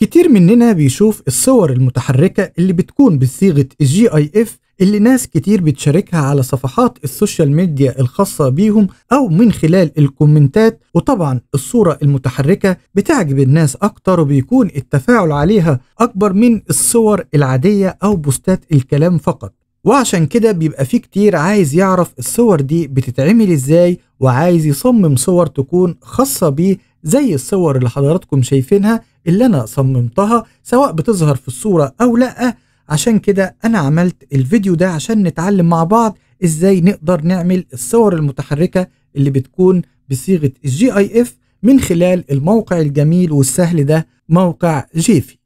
كتير مننا بيشوف الصور المتحركة اللي بتكون بصيغة الجي اي اف اللي ناس كتير بتشاركها على صفحات السوشيال ميديا الخاصة بيهم أو من خلال الكومنتات وطبعا الصورة المتحركة بتعجب الناس أكتر وبيكون التفاعل عليها أكبر من الصور العادية أو بوستات الكلام فقط وعشان كده بيبقى في كتير عايز يعرف الصور دي بتتعمل ازاي وعايز يصمم صور تكون خاصة بيه زي الصور اللي حضراتكم شايفينها اللي انا صممتها سواء بتظهر في الصورة او لا عشان كده انا عملت الفيديو ده عشان نتعلم مع بعض ازاي نقدر نعمل الصور المتحركة اللي بتكون بصيغة الجي اي اف من خلال الموقع الجميل والسهل ده موقع جيفي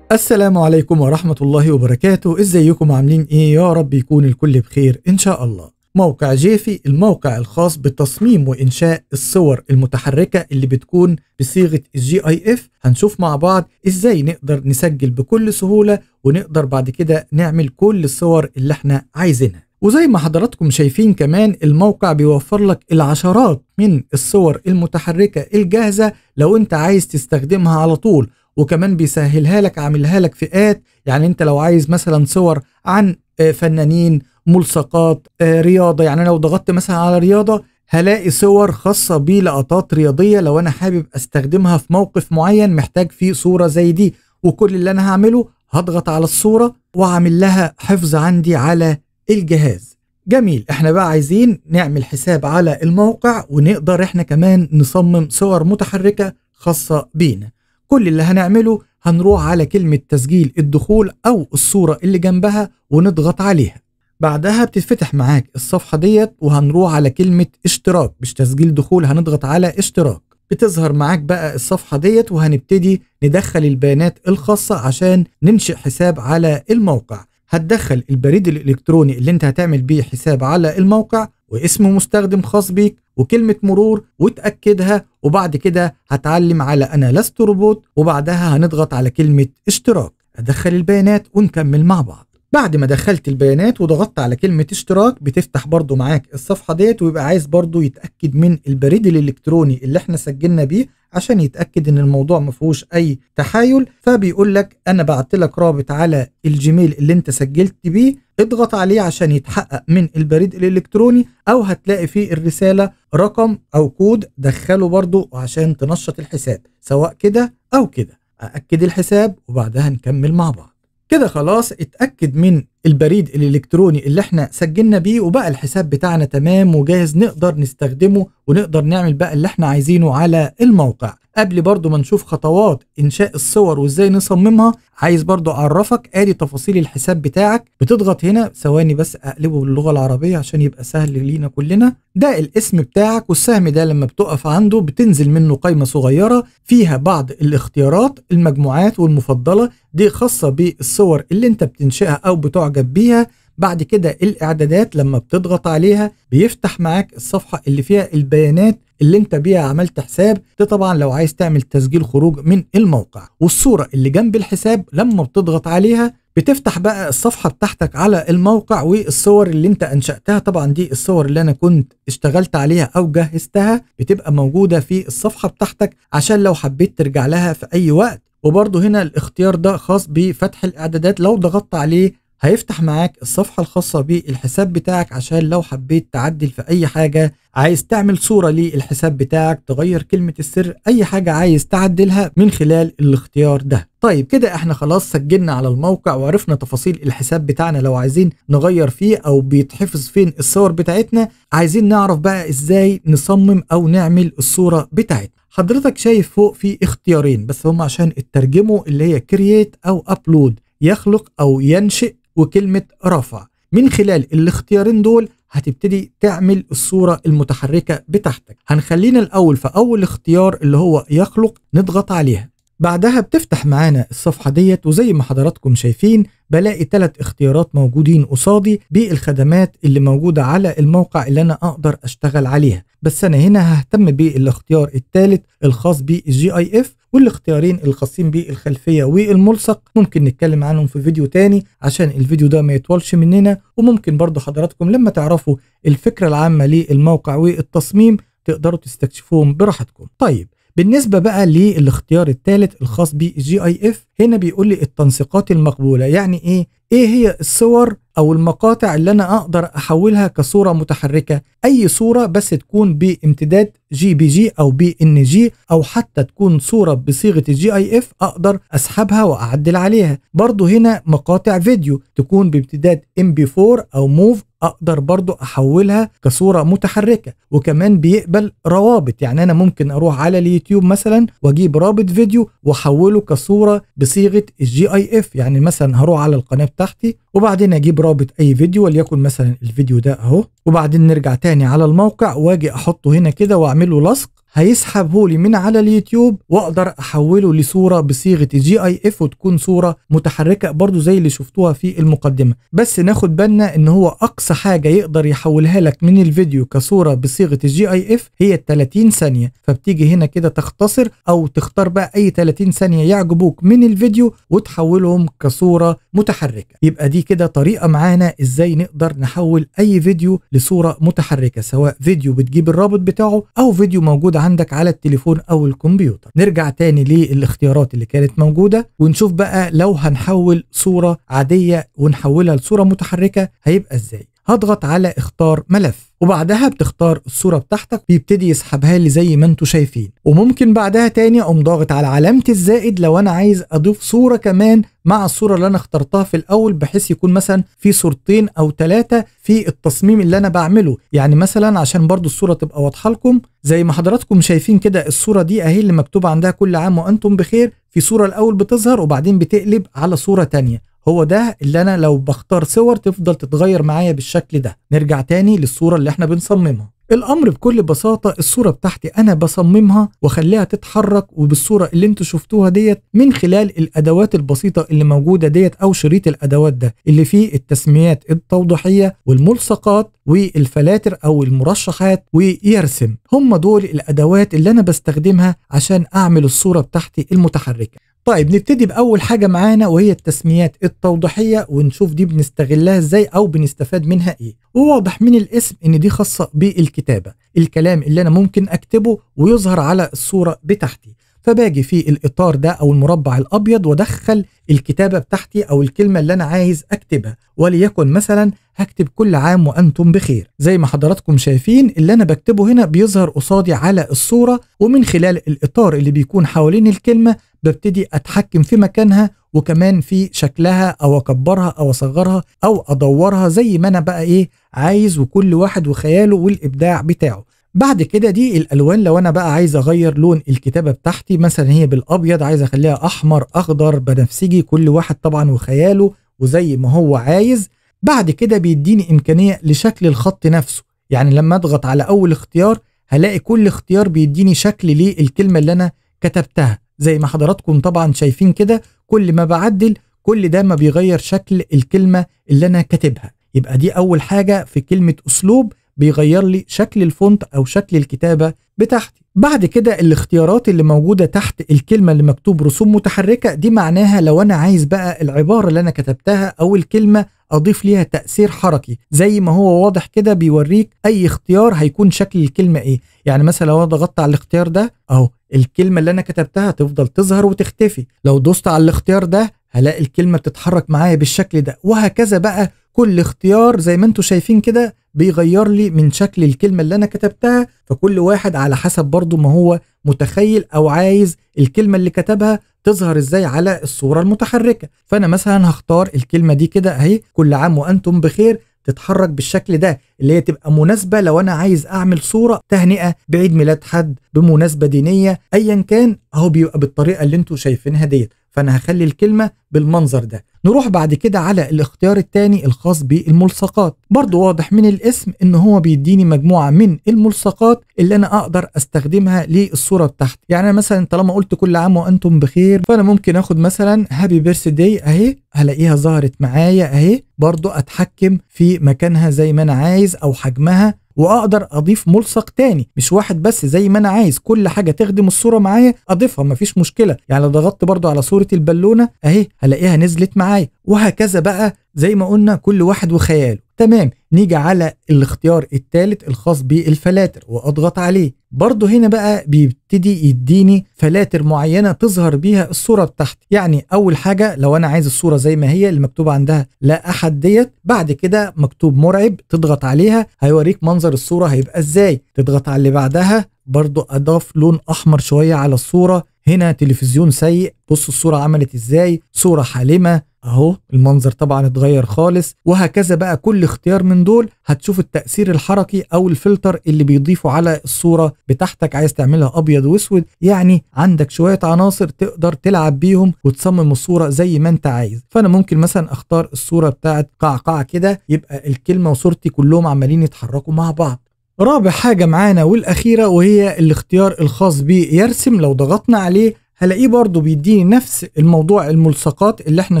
السلام عليكم ورحمة الله وبركاته ازيكم عاملين ايه يا رب يكون الكل بخير ان شاء الله موقع جيفي الموقع الخاص بتصميم وإنشاء الصور المتحركة اللي بتكون بصيغة الجي اي اف هنشوف مع بعض ازاي نقدر نسجل بكل سهولة ونقدر بعد كده نعمل كل الصور اللي احنا عايزينها وزي ما حضراتكم شايفين كمان الموقع بيوفر لك العشرات من الصور المتحركة الجاهزة لو انت عايز تستخدمها على طول وكمان بيسهلها لك عاملها لك فئات يعني انت لو عايز مثلا صور عن آه، فنانين ملصقات آه، رياضه يعني انا لو ضغطت مثلا على رياضه هلاقي صور خاصه بلقطات رياضيه لو انا حابب استخدمها في موقف معين محتاج فيه صوره زي دي وكل اللي انا هعمله هضغط على الصوره واعمل لها حفظ عندي على الجهاز جميل احنا بقى عايزين نعمل حساب على الموقع ونقدر احنا كمان نصمم صور متحركه خاصه بينا كل اللي هنعمله هنروح على كلمة تسجيل الدخول أو الصورة اللي جنبها ونضغط عليها بعدها بتتفتح معاك الصفحة ديت وهنروح على كلمة اشتراك مش تسجيل دخول هنضغط على اشتراك بتظهر معاك بقى الصفحة ديت وهنبتدي ندخل البيانات الخاصة عشان ننشئ حساب على الموقع هتدخل البريد الالكتروني اللي انت هتعمل بيه حساب على الموقع واسم مستخدم خاص بيك وكلمة مرور وتأكدها وبعد كده هتعلم على أنا لست روبوت وبعدها هنضغط على كلمة اشتراك أدخل البيانات ونكمل مع بعض بعد ما دخلت البيانات وضغطت على كلمة اشتراك بتفتح برضو معاك الصفحة ديت ويبقى عايز برضو يتأكد من البريد الإلكتروني اللي احنا سجلنا بيه عشان يتأكد ان الموضوع ما فيهوش اي تحايل فبيقول لك انا بعت لك رابط على الجيميل اللي انت سجلت بيه اضغط عليه عشان يتحقق من البريد الالكتروني او هتلاقي فيه الرسالة رقم او كود دخله برضو عشان تنشط الحساب سواء كده او كده أأكد الحساب وبعدها نكمل مع بعض كده خلاص اتأكد من البريد الالكتروني اللي احنا سجلنا بيه وبقى الحساب بتاعنا تمام وجاهز نقدر نستخدمه ونقدر نعمل بقى اللي احنا عايزينه على الموقع قبل برضو ما نشوف خطوات انشاء الصور وازاي نصممها عايز برضو اعرفك ادي تفاصيل الحساب بتاعك بتضغط هنا ثواني بس اقلبه باللغه العربيه عشان يبقى سهل لينا كلنا ده الاسم بتاعك والسهم ده لما بتقف عنده بتنزل منه قائمه صغيره فيها بعض الاختيارات المجموعات والمفضله دي خاصه بالصور اللي انت بتنشئها او بتوع معجب بيها بعد كده الاعدادات لما بتضغط عليها بيفتح معاك الصفحه اللي فيها البيانات اللي انت بيها عملت حساب ده طبعا لو عايز تعمل تسجيل خروج من الموقع والصوره اللي جنب الحساب لما بتضغط عليها بتفتح بقى الصفحة بتاعتك على الموقع والصور اللي انت انشأتها طبعا دي الصور اللي انا كنت اشتغلت عليها او جهزتها بتبقى موجودة في الصفحة بتاعتك عشان لو حبيت ترجع لها في اي وقت وبرضه هنا الاختيار ده خاص بفتح الاعدادات لو ضغطت عليه هيفتح معاك الصفحة الخاصة بالحساب بتاعك عشان لو حبيت تعدل في أي حاجة عايز تعمل صورة للحساب بتاعك تغير كلمة السر أي حاجة عايز تعدلها من خلال الاختيار ده طيب كده احنا خلاص سجلنا على الموقع وعرفنا تفاصيل الحساب بتاعنا لو عايزين نغير فيه او بيتحفظ فين الصور بتاعتنا عايزين نعرف بقى ازاي نصمم او نعمل الصورة بتاعتنا حضرتك شايف فوق في اختيارين بس هم عشان اترجموا اللي هي كرييت او ابلود يخلق او ينشئ وكلمة رفع من خلال الاختيارين دول هتبتدي تعمل الصورة المتحركة بتاعتك هنخلينا الأول في أول اختيار اللي هو يخلق نضغط عليها بعدها بتفتح معانا الصفحة ديت وزي ما حضراتكم شايفين بلاقي ثلاث اختيارات موجودين قصادي بالخدمات اللي موجودة على الموقع اللي أنا أقدر أشتغل عليها بس أنا هنا ههتم بالاختيار الثالث الخاص بالجي اي اف والاختيارين الخاصين بالخلفيه والملصق ممكن نتكلم عنهم في فيديو تاني عشان الفيديو ده ما يطولش مننا وممكن برضو حضراتكم لما تعرفوا الفكره العامه للموقع والتصميم تقدروا تستكشفوهم براحتكم طيب بالنسبة بقى للاختيار الثالث الخاص بالجي اي اف هنا بيقول لي التنسيقات المقبولة يعني ايه ايه هي الصور او المقاطع اللي انا اقدر احولها كصوره متحركه اي صوره بس تكون بامتداد جي بي جي او بي ان جي او حتى تكون صوره بصيغه الجي اي اف اقدر اسحبها واعدل عليها برضه هنا مقاطع فيديو تكون بامتداد ام بي 4 او موف اقدر برضو احولها كصورة متحركة وكمان بيقبل روابط يعني انا ممكن اروح على اليوتيوب مثلا واجيب رابط فيديو واحوله كصورة بصيغة الجي اي اف يعني مثلا هروح على القناة تحتي وبعدين اجيب رابط اي فيديو وليكن مثلا الفيديو ده اهو وبعدين نرجع تاني على الموقع واجي احطه هنا كده واعمله لصق هيسحب هولي من على اليوتيوب واقدر احوله لصوره بصيغه جي اي اف وتكون صوره متحركه برضو زي اللي شفتوها في المقدمه بس ناخد بالنا ان هو اقصى حاجه يقدر يحولها لك من الفيديو كصوره بصيغه جي اي اف هي 30 ثانيه فبتيجي هنا كده تختصر او تختار بقى اي 30 ثانيه يعجبوك من الفيديو وتحولهم كصوره متحركه يبقى دي كده طريقه معانا ازاي نقدر نحول اي فيديو لصوره متحركه سواء فيديو بتجيب الرابط بتاعه او فيديو موجود عندك على التليفون او الكمبيوتر نرجع تاني للاختيارات اللي كانت موجوده ونشوف بقى لو هنحول صوره عاديه ونحولها لصوره متحركه هيبقى ازاي هضغط على اختار ملف وبعدها بتختار الصورة بتاعتك بيبتدي يسحبها لي زي ما انتم شايفين وممكن بعدها تاني اقوم ضاغط على علامة الزائد لو انا عايز اضيف صورة كمان مع الصورة اللي انا اخترتها في الاول بحيث يكون مثلا في صورتين او ثلاثة في التصميم اللي انا بعمله يعني مثلا عشان برضو الصورة تبقى واضحة لكم زي ما حضراتكم شايفين كده الصورة دي اهي اللي مكتوب عندها كل عام وانتم بخير في صورة الاول بتظهر وبعدين بتقلب على صورة تانية هو ده اللي انا لو بختار صور تفضل تتغير معايا بالشكل ده نرجع تاني للصورة اللي احنا بنصممها الامر بكل بساطه الصوره بتاعتي انا بصممها واخليها تتحرك وبالصوره اللي انتوا شفتوها ديت من خلال الادوات البسيطه اللي موجوده ديت او شريط الادوات ده اللي فيه التسميات التوضيحيه والملصقات والفلاتر او المرشحات ويرسم هم دول الادوات اللي انا بستخدمها عشان اعمل الصوره بتاعتي المتحركه طيب نبتدي باول حاجه معانا وهي التسميات التوضيحيه ونشوف دي بنستغلها ازاي او بنستفاد منها ايه وواضح من الاسم ان دي خاصه بالكتابه الكلام اللي انا ممكن اكتبه ويظهر على الصوره بتاعتي فباجي في الاطار ده او المربع الابيض وادخل الكتابه بتاعتي او الكلمه اللي انا عايز اكتبها وليكن مثلا هكتب كل عام وانتم بخير زي ما حضراتكم شايفين اللي انا بكتبه هنا بيظهر قصادي على الصوره ومن خلال الاطار اللي بيكون حوالين الكلمه ببتدي اتحكم في مكانها وكمان في شكلها او اكبرها او اصغرها او ادورها زي ما انا بقى ايه عايز وكل واحد وخياله والابداع بتاعه بعد كده دي الالوان لو انا بقى عايز اغير لون الكتابه بتاعتي مثلا هي بالابيض عايز اخليها احمر اخضر بنفسجي كل واحد طبعا وخياله وزي ما هو عايز بعد كده بيديني امكانيه لشكل الخط نفسه يعني لما اضغط على اول اختيار هلاقي كل اختيار بيديني شكل للكلمه اللي انا كتبتها زي ما حضراتكم طبعا شايفين كده كل ما بعدل كل ده ما بيغير شكل الكلمه اللي انا كاتبها يبقى دي اول حاجه في كلمه اسلوب بيغير لي شكل الفونت او شكل الكتابه بتاعتي بعد كده الاختيارات اللي موجوده تحت الكلمه اللي مكتوب رسوم متحركه دي معناها لو انا عايز بقى العباره اللي انا كتبتها او الكلمه اضيف ليها تاثير حركي زي ما هو واضح كده بيوريك اي اختيار هيكون شكل الكلمه ايه يعني مثلا لو انا ضغطت على الاختيار ده اهو الكلمه اللي انا كتبتها تفضل تظهر وتختفي لو دوست على الاختيار ده هلاقي الكلمه بتتحرك معايا بالشكل ده وهكذا بقى كل اختيار زي ما انتم شايفين كده بيغير لي من شكل الكلمه اللي انا كتبتها فكل واحد على حسب برضه ما هو متخيل او عايز الكلمه اللي كتبها تظهر ازاي على الصوره المتحركه فانا مثلا هختار الكلمه دي كده اهي كل عام وانتم بخير تتحرك بالشكل ده اللي هي تبقى مناسبة لو أنا عايز أعمل صورة تهنئة بعيد ميلاد حد بمناسبة دينية أيا كان أهو بيبقى بالطريقة اللي انتم شايفينها ديت فانا هخلي الكلمه بالمنظر ده نروح بعد كده على الاختيار الثاني الخاص بالملصقات برضو واضح من الاسم ان هو بيديني مجموعه من الملصقات اللي انا اقدر استخدمها للصوره بتاعتي يعني انا مثلا طالما قلت كل عام وانتم بخير فانا ممكن اخد مثلا هابي بيرث داي اهي هلاقيها ظهرت معايا اهي برضو اتحكم في مكانها زي ما انا عايز او حجمها واقدر اضيف ملصق تاني مش واحد بس زي ما انا عايز كل حاجه تخدم الصوره معايا اضيفها مفيش مشكله يعني لو ضغطت برده على صوره البالونه اهي هلاقيها نزلت معايا وهكذا بقى زي ما قلنا كل واحد وخياله تمام نيجي على الاختيار الثالث الخاص بالفلاتر واضغط عليه برضه هنا بقى بيبتدي يديني فلاتر معينه تظهر بيها الصوره بتاعتي يعني اول حاجه لو انا عايز الصوره زي ما هي اللي مكتوب عندها لا احد ديت بعد كده مكتوب مرعب تضغط عليها هيوريك منظر الصوره هيبقى ازاي تضغط على اللي بعدها برضه اضاف لون احمر شويه على الصوره هنا تلفزيون سيء بص الصوره عملت ازاي صوره حالمه اهو المنظر طبعا اتغير خالص وهكذا بقى كل اختيار من دول هتشوف التأثير الحركي او الفلتر اللي بيضيفه على الصورة بتاعتك عايز تعملها ابيض واسود يعني عندك شوية عناصر تقدر تلعب بيهم وتصمم الصورة زي ما انت عايز فانا ممكن مثلا اختار الصورة بتاعت قعقع كده يبقى الكلمة وصورتي كلهم عمالين يتحركوا مع بعض رابع حاجة معانا والأخيرة وهي الاختيار الخاص بيرسم لو ضغطنا عليه هلاقيه برضو بيديني نفس الموضوع الملصقات اللي احنا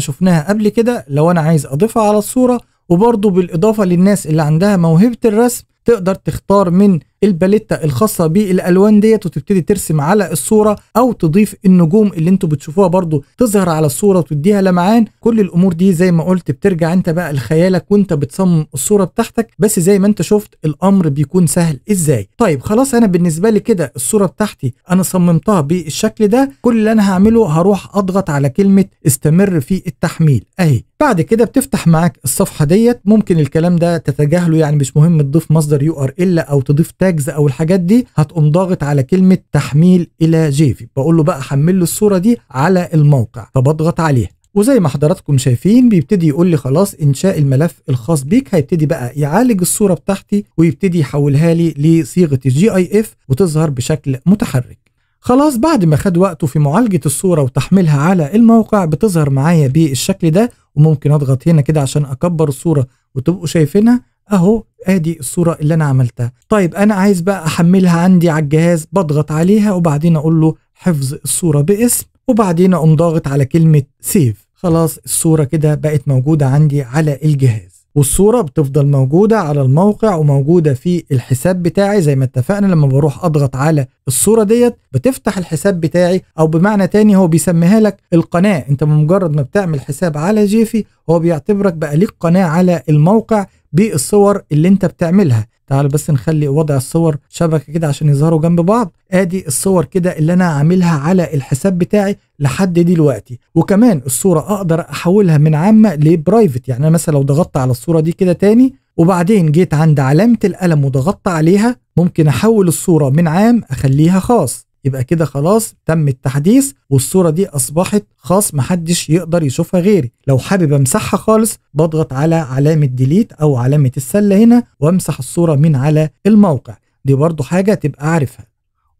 شفناها قبل كده لو انا عايز اضيفها على الصورة وبرضو بالاضافة للناس اللي عندها موهبة الرسم تقدر تختار من الباليتا الخاصه بالالوان ديت وتبتدي ترسم على الصوره او تضيف النجوم اللي انتوا بتشوفوها برضو تظهر على الصوره وتديها لمعان كل الامور دي زي ما قلت بترجع انت بقى لخيالك وانت بتصمم الصوره بتاعتك بس زي ما انت شفت الامر بيكون سهل ازاي طيب خلاص انا بالنسبه لي كده الصوره بتاعتي انا صممتها بالشكل ده كل اللي انا هعمله هروح اضغط على كلمه استمر في التحميل اهي بعد كده بتفتح معاك الصفحه ديت ممكن الكلام ده تتجاهله يعني مش مهم تضيف مصدر يو ار ال او تضيف تاج التاجز او الحاجات دي هتقوم ضاغط على كلمه تحميل الى جيفي بقول له بقى حمل لي الصوره دي على الموقع فبضغط عليها وزي ما حضراتكم شايفين بيبتدي يقول لي خلاص انشاء الملف الخاص بيك هيبتدي بقى يعالج الصوره بتاعتي ويبتدي يحولها لي لصيغه الجي اي اف وتظهر بشكل متحرك خلاص بعد ما خد وقته في معالجة الصورة وتحميلها على الموقع بتظهر معايا بالشكل ده وممكن اضغط هنا كده عشان اكبر الصورة وتبقوا شايفينها اهو ادي الصوره اللي انا عملتها طيب انا عايز بقى احملها عندي على الجهاز بضغط عليها وبعدين اقول له حفظ الصوره باسم وبعدين اقوم ضاغط على كلمه سيف خلاص الصوره كده بقت موجوده عندي على الجهاز والصورة بتفضل موجودة على الموقع وموجودة في الحساب بتاعي زي ما اتفقنا لما بروح اضغط على الصورة ديت بتفتح الحساب بتاعي او بمعنى تاني هو بيسميها لك القناة انت بمجرد ما بتعمل حساب على جيفي هو بيعتبرك بقى ليك قناة على الموقع بالصور اللي انت بتعملها تعال بس نخلي وضع الصور شبكه كده عشان يظهروا جنب بعض ادي الصور كده اللي انا عاملها على الحساب بتاعي لحد دلوقتي وكمان الصوره اقدر احولها من عامه لبرايفت يعني انا مثلا لو ضغطت على الصوره دي كده تاني وبعدين جيت عند علامه القلم وضغطت عليها ممكن احول الصوره من عام اخليها خاص يبقى كده خلاص تم التحديث والصورة دي أصبحت خاص محدش يقدر يشوفها غيري لو حابب أمسحها خالص بضغط على علامة ديليت أو علامة السلة هنا وأمسح الصورة من على الموقع دي برضو حاجة تبقى عارفها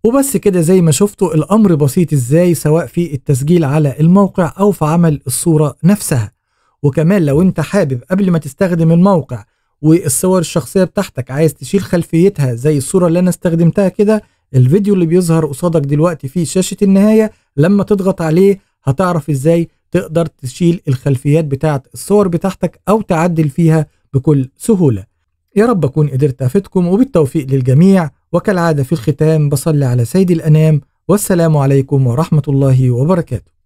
وبس كده زي ما شفتوا الأمر بسيط إزاي سواء في التسجيل على الموقع أو في عمل الصورة نفسها وكمان لو أنت حابب قبل ما تستخدم الموقع والصور الشخصية بتاعتك عايز تشيل خلفيتها زي الصورة اللي أنا استخدمتها كده الفيديو اللي بيظهر قصادك دلوقتي في شاشه النهايه لما تضغط عليه هتعرف ازاي تقدر تشيل الخلفيات بتاعه الصور بتاعتك او تعدل فيها بكل سهوله يا رب اكون قدرت افيدكم وبالتوفيق للجميع وكالعاده في الختام بصلي على سيد الانام والسلام عليكم ورحمه الله وبركاته